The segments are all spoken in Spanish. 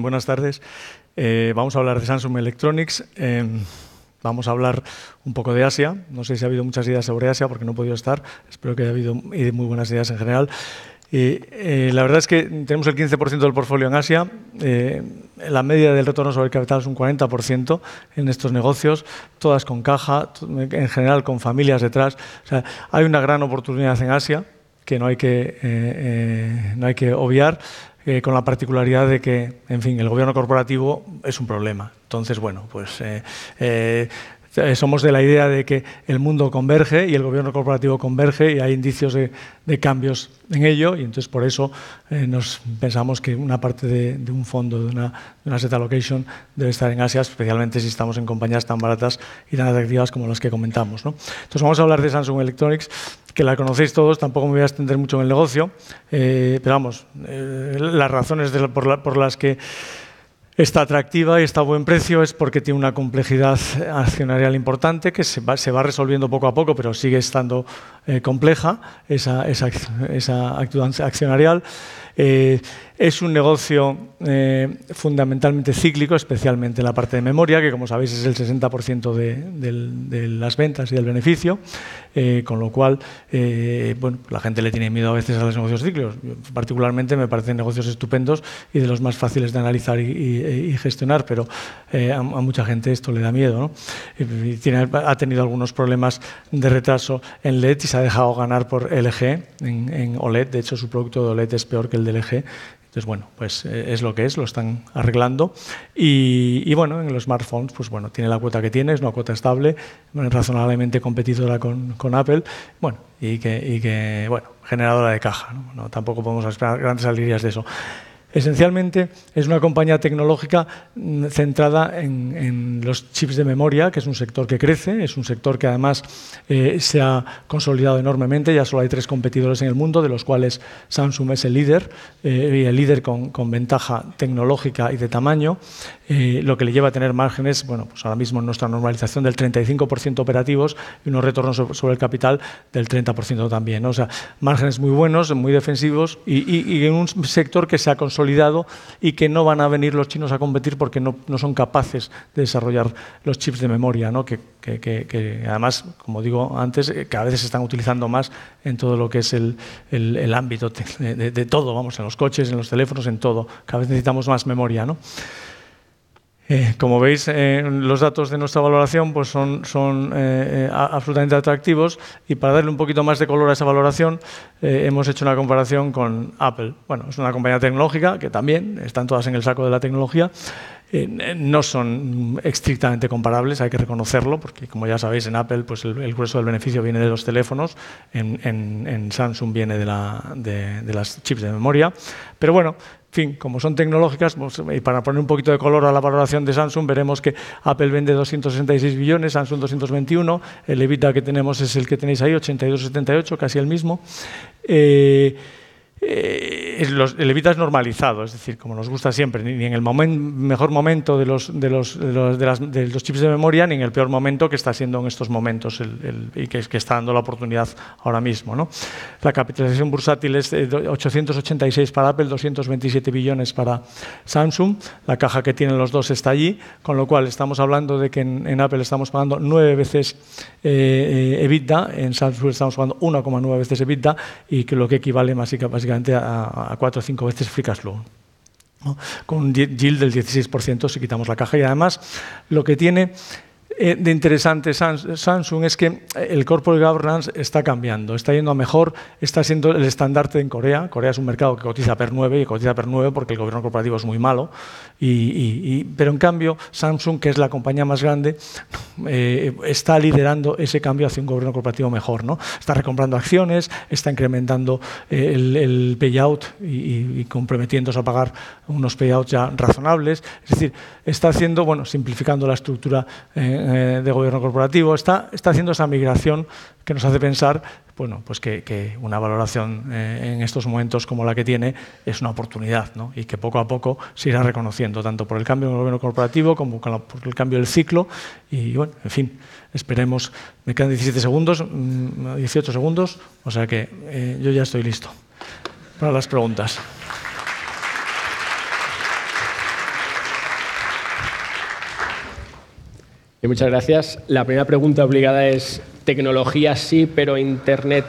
Buenas tardes. Eh, vamos a hablar de Samsung Electronics. Eh, vamos a hablar un poco de Asia. No sé si ha habido muchas ideas sobre Asia porque no he podido estar. Espero que haya habido muy buenas ideas en general. Eh, la verdad es que tenemos el 15% del portfolio en Asia. la media del retorno sobre el capital es un 40% en estos negocios, todas con caja, en general con familias detrás. hay una gran oportunidad en Asia que no hay que, no hay que obviar. Eh, con la particularidad de que, en fin, el gobierno corporativo es un problema. Entonces, bueno, pues eh, eh, somos de la idea de que el mundo converge y el gobierno corporativo converge y hay indicios de, cambios en ello y entonces por eso nos pensamos que una parte de, un fondo, de una, de una, allocation, debe estar en Asia, especialmente si estamos en compañías tan baratas y tan atractivas como las que comentamos. Entonces vamos a hablar de Samsung Electronics que la conocéis todos, tampoco me voy a extender mucho en el negocio, eh, pero vamos, eh, las razones por, las que está atractiva y está a buen precio es porque tiene una complejidad accionarial importante que se va, se va resolviendo poco a poco, pero sigue estando eh, compleja, esa, esa, accionarial. Eh, es un negocio eh, fundamentalmente cíclico, especialmente la parte de memoria, que como sabéis es el 60% de, las ventas y del beneficio, con lo cual la gente le tiene miedo a veces a los negocios cíclicos. particularmente me parecen negocios estupendos y de los más fáciles de analizar y, e, gestionar, pero a, mucha gente esto le da miedo. ha tenido algunos problemas de retraso en y se ha dejado ganar por LG en, OLED. De hecho, su producto de OLED es peor que el de LG. Entonces, bueno, pues eh, es lo que es, lo están arreglando. Y, bueno, en los smartphones, pues bueno, tiene la cuota que tiene, es una cuota estable, razonablemente competidora con, Apple, bueno, y que, bueno, generadora de caja. tampoco podemos esperar grandes alegrías de eso. Esencialmente es una compañía tecnológica mm, centrada en, los chips de memoria, que es un sector que crece, es un sector que además eh, se ha consolidado enormemente, ya solo hay tres competidores en el mundo, de los cuales Samsung es el líder, eh, y el líder con, ventaja tecnológica y de tamaño, eh, lo que le lleva a tener márgenes, bueno, pues ahora mismo en nuestra normalización del 35% operativos y unos retornos sobre el capital del 30% también. O sea, márgenes muy buenos, muy defensivos y, y en un sector que se ha consolidado y que no van a venir los chinos a competir porque no, son capaces de desarrollar los chips de memoria, que, además, como digo antes, eh, cada vez se están utilizando más en todo lo que es el, ámbito de, todo, vamos, en los coches, en los teléfonos, en todo. Cada vez necesitamos más memoria. ¿no? Eh, como veis, eh, los datos de nuestra valoración pues son, eh, absolutamente atractivos y para darle un poquito más de color a esa valoración hemos hecho una comparación con Apple. Bueno, es una compañía tecnológica que también están todas en el saco de la tecnología, eh, no son estrictamente comparables, hay que reconocerlo, porque como ya sabéis, en Apple pues el, grueso del beneficio viene de los teléfonos, en, Samsung viene de, las chips de memoria, pero bueno, fin, como son tecnológicas, pues, y para poner un poquito de color a la valoración de Samsung, veremos que Apple vende 266 billones, Samsung 221, el Evita que tenemos es el que tenéis ahí, 82,78, casi el mismo. Eh, eh, el EBITDA es normalizado, es decir, como nos gusta siempre, ni, en el mejor momento de los, chips de memoria, ni en el peor momento que está siendo en estos momentos y que, está dando la oportunidad ahora mismo. La capitalización bursátil es 886 eh, para Apple, 227 billones para Samsung, la caja que tienen los dos está allí, con lo cual estamos hablando de que en, Apple estamos pagando nueve veces evita, eh, EBITDA, en Samsung estamos pagando 1,9 veces EBITDA y que lo que equivale más y básicamente a, a cuatro o cinco veces free Con un yield del 16% si quitamos la caja. Y además lo que tiene eh, de interesante Samsung es que eh, el corporate governance está cambiando, está yendo a mejor, está siendo el estandarte en Corea. Corea es un mercado que cotiza per 9 y cotiza per 9 porque el gobierno corporativo es muy malo. Y, pero en cambio, Samsung, que es la compañía más grande, eh, está liderando ese cambio hacia un gobierno corporativo mejor. ¿no? Está recomprando acciones, está incrementando el, payout y, comprometiéndose a pagar unos payouts ya razonables. Es decir, está haciendo, bueno, simplificando la estructura. Eh, de gobierno corporativo, está, está haciendo esa migración que nos hace pensar bueno, pues que, una valoración eh, en estos momentos como la que tiene es una oportunidad ¿no? y que poco a poco se irá reconociendo, tanto por el cambio en gobierno corporativo como por el cambio del ciclo. Y bueno, en fin, esperemos. Me quedan 17 segundos, 18 mm, segundos, o sea que eh, yo ya estoy listo para las preguntas. muchas gracias. La primera pregunta obligada es, tecnología sí, pero Internet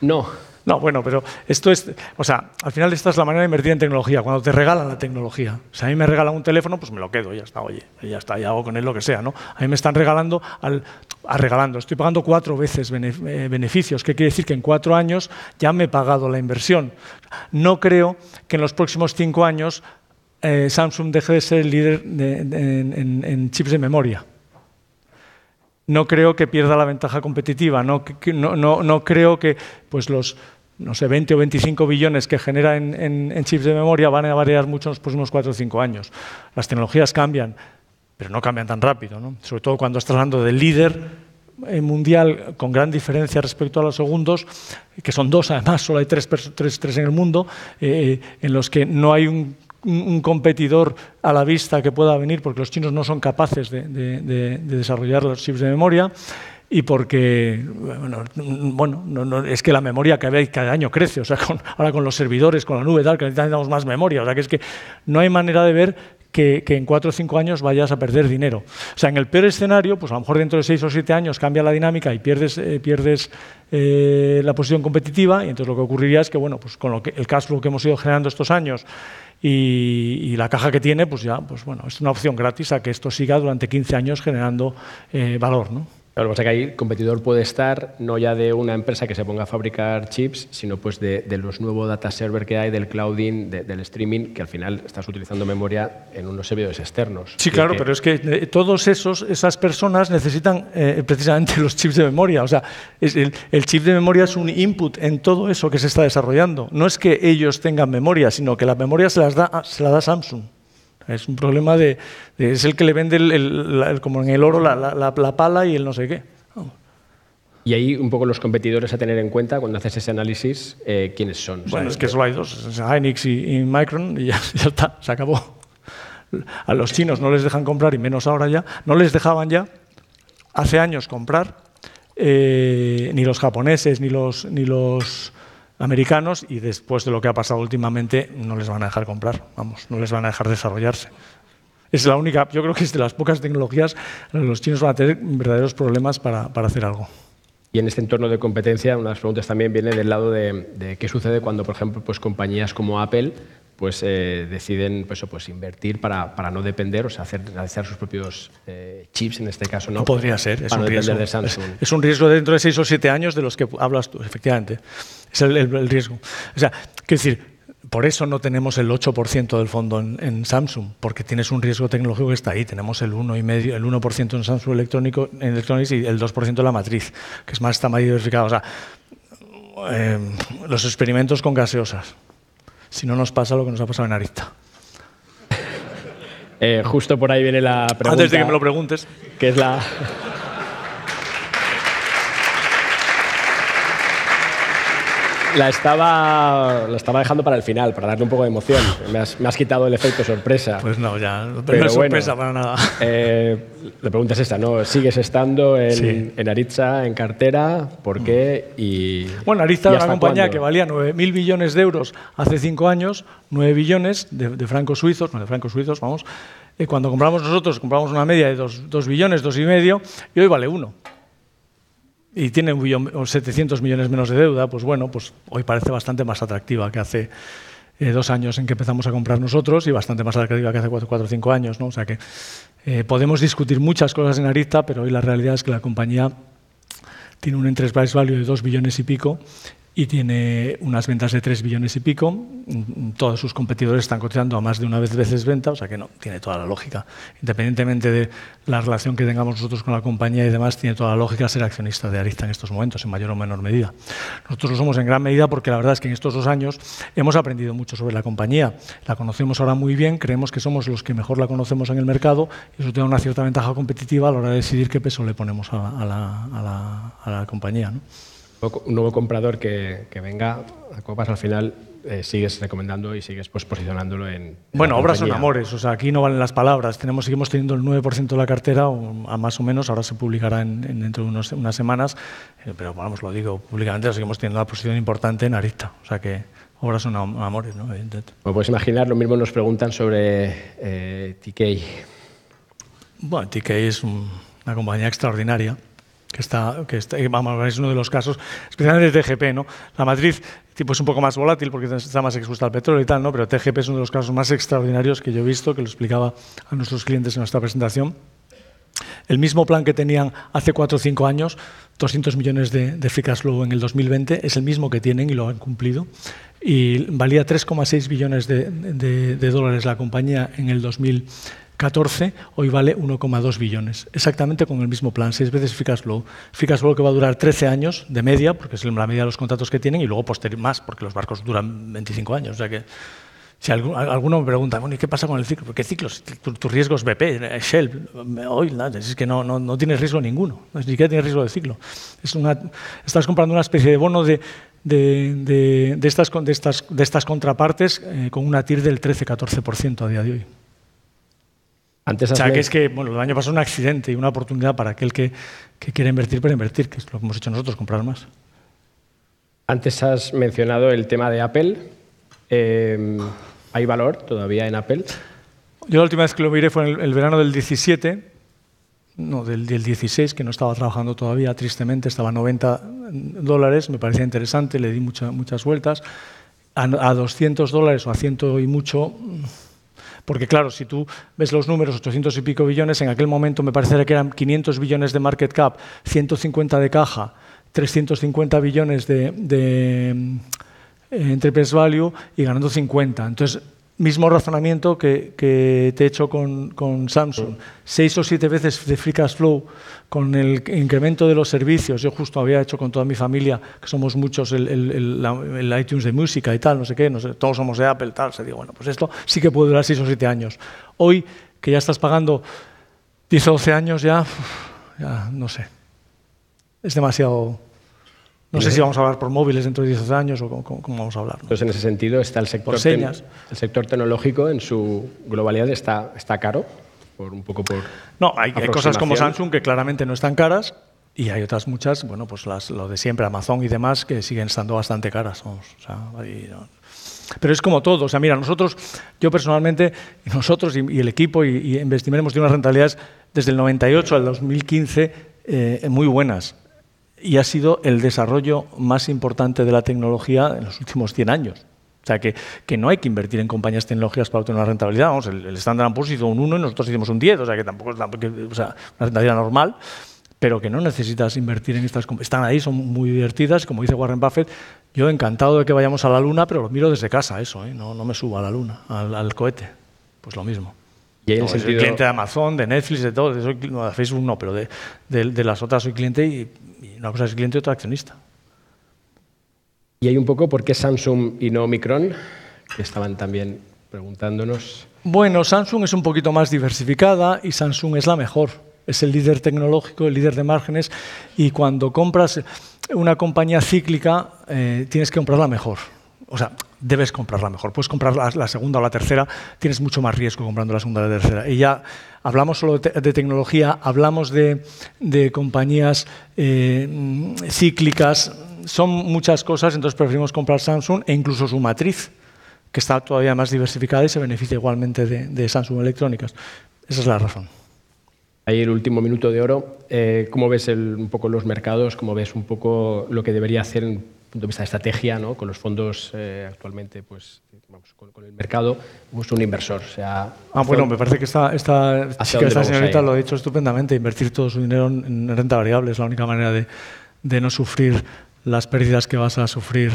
no. No, bueno, pero esto es, o sea, al final esta es la manera de invertir en tecnología, cuando te regalan la tecnología. si a mí me regalan un teléfono, pues me lo quedo, ya está, oye, ya está, ya hago con él lo que sea, ¿no? A mí me están regalando, al, regalando, estoy pagando cuatro veces eh, beneficios, ¿qué quiere decir? Que en cuatro años ya me he pagado la inversión. No creo que en los próximos cinco años eh, Samsung deje de ser el líder en chips de memoria no creo que pierda la ventaja competitiva, no, creo que pues los no sé, 20 o 25 billones que genera en, chips de memoria van a variar mucho en los próximos 4 o 5 años. Las tecnologías cambian, pero no cambian tan rápido, ¿no? sobre todo cuando estás hablando del líder eh, mundial con gran diferencia respecto a los segundos, que son dos además, solo hay tres, tres, tres en el mundo, eh, eh, en los que no hay un un competidor a la vista que pueda venir, porque los chinos no son capaces de, desarrollar los chips de memoria y porque, bueno, es que la memoria que cada año crece, o sea, ahora con los servidores, con la nube, tal, que necesitamos más memoria, o sea, que es que no hay manera de ver que, en cuatro o cinco años vayas a perder dinero. O sea, en el peor escenario, pues a lo mejor dentro de seis o siete años cambia la dinámica y pierdes, eh, eh, la posición competitiva, y entonces lo que ocurriría es que, bueno, pues con lo que, el cash que hemos ido generando estos años, y, la caja que tiene, pues ya, pues bueno, es una opción gratis a que esto siga durante 15 años generando eh, valor. ¿no? lo que que ahí el competidor puede estar no ya de una empresa que se ponga a fabricar chips, sino pues de, los nuevos data server que hay, del clouding, del streaming, que al final estás utilizando memoria en unos servidores externos. Sí, claro, pero es que eh, todos esos, esas personas necesitan eh, precisamente los chips de memoria. O sea, el, chip de memoria es un input en todo eso que se está desarrollando. No es que ellos tengan memoria, sino que la memoria se, las se la da Samsung. Es un problema de, es el que le vende como en el oro la, la, pala y el no sé qué. Y ahí un poco los competidores a tener en cuenta cuando haces ese análisis, eh, ¿quiénes son? Bueno, es que eh, solo hay dos, es y, Micron y ya, está, se acabó. A los chinos no les dejan comprar y menos ahora ya, no les dejaban ya hace años comprar eh, ni los japoneses, ni los, ni los americanos y después de lo que ha pasado últimamente no les van a dejar comprar, vamos, no les van a dejar desarrollarse. Es la única, yo creo que es de las pocas tecnologías los chinos van a tener verdaderos problemas para, hacer algo. Y en este entorno de competencia, unas preguntas también vienen del lado de, de, qué sucede cuando, por ejemplo, pues compañías como Apple pues eh, deciden pues, pues, invertir para, no depender, o sea, hacer, realizar sus propios eh, chips, en este caso. No, no podría ser, es un riesgo. dentro de seis o siete años de los que hablas tú, efectivamente. Es el, riesgo. O sea, quiero decir, por eso no tenemos el 8% del fondo en, Samsung, porque tienes un riesgo tecnológico que está ahí. Tenemos el medio, el 1% en Samsung electrónico, en Electronics y el 2% en la matriz, que es más, está más diversificado. O sea, eh, los experimentos con gaseosas si no nos pasa lo que nos ha pasado en Arista. Eh, justo por ahí viene la pregunta. Antes de que me lo preguntes. Que es la. la estaba, la estaba dejando para el final, para darle un poco de emoción. Me has, quitado el efecto sorpresa. Pues no, ya. No sorpresa para nada. Eh, la pregunta es esta, ¿no? ¿Sigues estando en, en Aritza, en cartera? ¿Por qué? Y, bueno, Aritza era una compañía que valía 9.000 billones de euros hace cinco años, 9 billones de, de francos suizos, no, de francos suizos, vamos. Eh, cuando compramos nosotros, compramos una media de 2 billones, 2,5 billones, y y hoy vale 1 y tiene 700 millones menos de deuda, pues bueno, pues hoy parece bastante más atractiva que hace eh, dos años en que empezamos a comprar nosotros y bastante más atractiva que hace cuatro, cuatro o cinco años. ¿no? O sea que eh, podemos discutir muchas cosas en Arista, pero hoy la realidad es que la compañía tiene un enterprise value de dos billones y pico y tiene unas ventas de 3 billones y pico. Todos sus competidores están cotizando a más de una vez veces venta, o sea que no, tiene toda la lógica. Independientemente de la relación que tengamos nosotros con la compañía y demás, tiene toda la lógica ser accionista de Arista en estos momentos, en mayor o menor medida. Nosotros lo somos en gran medida porque la verdad es que en estos dos años hemos aprendido mucho sobre la compañía. La conocemos ahora muy bien, creemos que somos los que mejor la conocemos en el mercado y eso tiene una cierta ventaja competitiva a la hora de decidir qué peso le ponemos a, la, compañía. ¿no? un nuevo comprador que, venga a Copas al final eh, sigues recomendando y sigues pues, posicionándolo en. Bueno, obras son amores, o sea, aquí no valen las palabras. Tenemos, seguimos teniendo el 9% de la cartera, a más o menos, ahora se publicará en, dentro de unas semanas, eh, pero vamos, lo digo públicamente, seguimos teniendo una posición importante en Arista, o sea que obras son amores, ¿no? Como puedes imaginar, lo mismo nos preguntan sobre eh, TK. Bueno, TK es una compañía extraordinaria que está, eh, vamos, es uno de los casos, especialmente de TGP, ¿no? La matriz tipo es un poco más volátil porque está más expuesta al petróleo y tal, ¿no? Pero TGP es uno de los casos más extraordinarios que yo he visto, que lo explicaba a nuestros clientes en nuestra presentación. El mismo plan que tenían hace 4 o 5 años, 200 millones de, de luego en el 2020, es el mismo que tienen y lo han cumplido. Y valía 3,6 billones de, de, dólares la compañía en el 2020. 14 hoy vale 1,2 billones, exactamente con el mismo plan, seis veces fijas luego que va a durar 13 años de media, porque es la media de los contratos que tienen, y luego posterior más, porque los barcos duran 25 años. O sea que si alguno, me pregunta, bueno, ¿y qué pasa con el ciclo? ¿Qué ciclos? Tus riesgos BP, Shell, oil, es que no, no, no, tienes riesgo ninguno, ni siquiera tienes riesgo de ciclo. estás comprando una especie de bono de, de, estas, de, estas, de estas contrapartes eh, con una TIR del 13-14% a día de hoy o sea, que es que bueno, el año pasado un accidente y una oportunidad para aquel que, que quiere invertir para invertir, que es lo que hemos hecho nosotros, comprar más. Antes has mencionado el tema de Apple. Eh, ¿Hay valor todavía en Apple? Yo la última vez que lo miré fue en el, verano del 17, no, del, 16, que no estaba trabajando todavía, tristemente, estaba a 90 dólares, me parecía interesante, le di muchas vueltas. A, a 200 dólares o a 100 y mucho porque claro, si tú ves los números, 800 y pico billones, en aquel momento me parecería que eran 500 billones de market cap, 150 de caja, 350 billones de, de eh, Enterprise Value y ganando 50. Entonces, mismo razonamiento que, te he hecho con, Samsung. Seis o siete veces de Free Cash Flow con el incremento de los servicios. Yo justo había hecho con toda mi familia, que somos muchos, el, iTunes de música y tal, no sé qué, todos somos de Apple, tal. Se digo, bueno, pues esto sí que puede durar seis o siete años. Hoy, que ya estás pagando 10 o 12 años, ya, ya no sé. Es demasiado no sé si vamos a hablar por móviles dentro de 10 años o cómo, vamos a hablar. Entonces, pues en ese sentido, está el sector, el sector tecnológico en su globalidad está, caro, por un poco por. No, hay, cosas como Samsung que claramente no están caras, y hay otras muchas, bueno, pues las, lo de siempre, Amazon y demás, que siguen estando bastante caras. Pero es como todo. O sea, mira, nosotros, yo personalmente, nosotros y, el equipo, y, y, hemos tenido unas rentabilidades desde el 98 al 2015 eh, muy buenas y ha sido el desarrollo más importante de la tecnología en los últimos 100 años. O sea, que, no hay que invertir en compañías tecnológicas para obtener una rentabilidad. Vamos, el, Standard Poor's hizo un 1 y nosotros hicimos un 10, o sea, que tampoco es una rentabilidad normal, pero que no necesitas invertir en estas compañías. Están ahí, son muy divertidas, como dice Warren Buffett, yo encantado de que vayamos a la luna, pero los miro desde casa, eso, ¿eh? no, me subo a la luna, al, cohete. Pues lo mismo. soy cliente de Amazon, de Netflix, de todo. De de Facebook no, pero de, de, de las otras soy cliente y y una cosa es cliente y otra accionista. Y hay un poco por qué Samsung y no Micron? que estaban también preguntándonos. Bueno, Samsung es un poquito más diversificada y Samsung es la mejor. Es el líder tecnológico, el líder de márgenes y cuando compras una compañía cíclica eh, tienes que comprarla mejor. O sea, debes comprarla mejor. Puedes comprar la, segunda o la tercera, tienes mucho más riesgo comprando la segunda o la tercera. Y ya hablamos solo de, tecnología, hablamos de, compañías eh, cíclicas, son muchas cosas, entonces preferimos comprar Samsung e incluso su matriz, que está todavía más diversificada y se beneficia igualmente de, Samsung Electrónicas. Esa es la razón. Ahí el último minuto de oro. Eh, ¿Cómo ves un poco los mercados? ¿Cómo ves un poco lo que debería hacer punto de estrategia, ¿no? con los fondos eh, actualmente, pues, con, el mercado, pues un inversor. O sea, ah, bueno, me parece que esta, esta señorita lo ha dicho estupendamente, invertir todo su dinero en renta variable es la única manera de, de no sufrir las pérdidas que vas a sufrir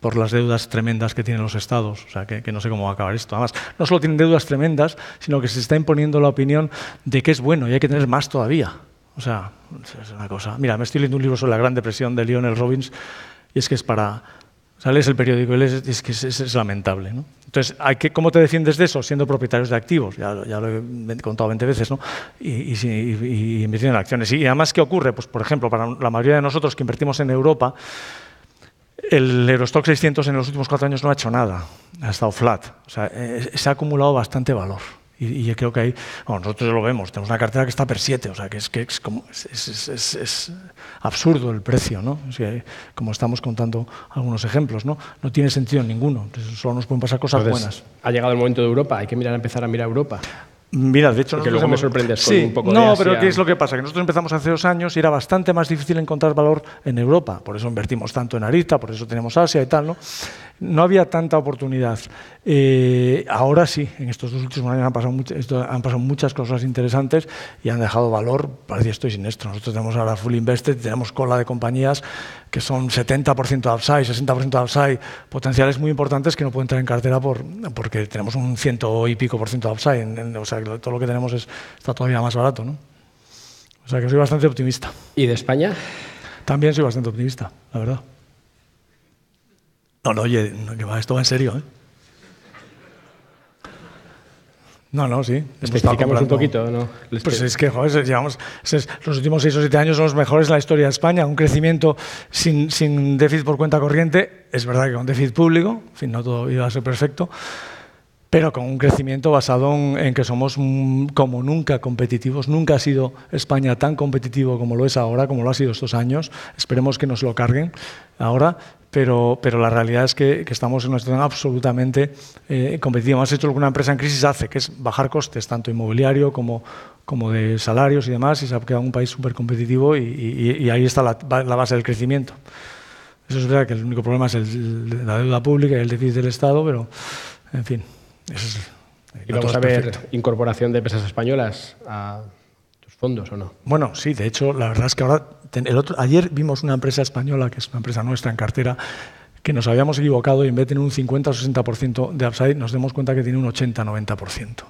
por las deudas tremendas que tienen los estados. O sea, que, que, no sé cómo va a acabar esto. Además, no solo tienen deudas tremendas, sino que se está imponiendo la opinión de que es bueno y hay que tener más todavía. O sea, es una cosa. Mira, me estoy leyendo un libro sobre la Gran Depresión de Lionel Robbins y es que es para... sale el periódico y, lees, es que es, lamentable. ¿no? Entonces, hay que, ¿cómo te defiendes de eso? Siendo propietarios de activos, ya, lo he contado 20 veces, ¿no? y, invirtiendo en acciones. Y además, ¿qué ocurre? Pues, por ejemplo, para la mayoría de nosotros que invertimos en Europa, el Eurostock 600 en los últimos cuatro años no ha hecho nada, ha estado flat, o sea, eh, se ha acumulado bastante valor. Y, yo creo que ahí, bueno, nosotros lo vemos, tenemos una cartera que está per siete, o sea, que es, que es, como, es, absurdo el precio, ¿no? como estamos contando algunos ejemplos, ¿no? No tiene sentido ninguno, solo nos pueden pasar cosas buenas. Ha llegado el momento de Europa, hay que mirar, empezar a mirar Europa. Mira, de hecho... Que me sorprende un poco no, pero ¿qué es lo que pasa? Que nosotros empezamos hace dos años y era bastante más difícil encontrar valor en Europa. Por eso invertimos tanto en Arista, por eso tenemos Asia y tal, ¿no? No había tanta oportunidad. Eh, ahora sí, en estos dos últimos años han pasado, muchas cosas interesantes y han dejado valor, parece estoy esto, Nosotros tenemos ahora Full Invested, tenemos cola de compañías que son 70% de upside, 60% de upside, potenciales muy importantes que no pueden entrar en cartera por, porque tenemos un ciento y pico por ciento de upside. o sea, todo lo que tenemos está todavía más barato. ¿no? O sea, que soy bastante optimista. ¿Y de España? También soy bastante optimista, la verdad. No, no, oye, que va, esto va en serio. ¿eh? No, no, sí. Especificamos un poquito, ¿no? Pues es que, joder, llevamos, los últimos seis o siete años son los mejores de la historia de España. Un crecimiento sin, sin déficit por cuenta corriente, es verdad que con déficit público, fin, no todo iba a ser perfecto, pero con un crecimiento basado en, que somos como nunca competitivos. Nunca ha sido España tan competitivo como lo es ahora, como lo ha sido estos años. Esperemos que nos lo carguen ahora, pero, pero, la realidad es que, estamos en una situación absolutamente eh, competitiva. Hemos hecho lo que una empresa en crisis hace, que es bajar costes, tanto inmobiliario como, como de salarios y demás, y se ha quedado un país súper competitivo y, ahí está la, base del crecimiento. Eso es verdad que el único problema es la deuda pública y el déficit del Estado, pero en fin. ¿Y vamos a ver incorporación de empresas españolas a tus fondos o no? Bueno, sí, de hecho, la verdad es que ahora, el otro, ayer vimos una empresa española, que es una empresa nuestra en cartera, que nos habíamos equivocado y en vez de tener un 50 o 60% de upside, nos demos cuenta que tiene un 80-90%.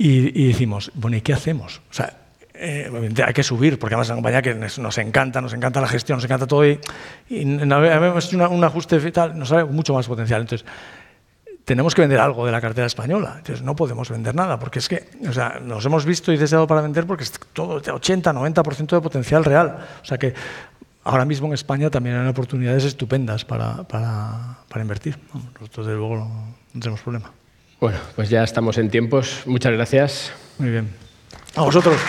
Y, y decimos, bueno, ¿y qué hacemos? O sea, eh, hay que subir, porque además es una compañía que nos, encanta, nos encanta la gestión, nos encanta todo y, hemos hecho un ajuste y tal, nos sale mucho más potencial. Entonces, tenemos que vender algo de la cartera española. Entonces no podemos vender nada, porque es que o sea, nos hemos visto y deseado para vender porque es todo 80, 90% de potencial real. O sea que ahora mismo en España también hay oportunidades estupendas para, invertir. Nosotros desde luego no tenemos problema. Bueno, pues ya estamos en tiempos. Muchas gracias. Muy bien. A vosotros.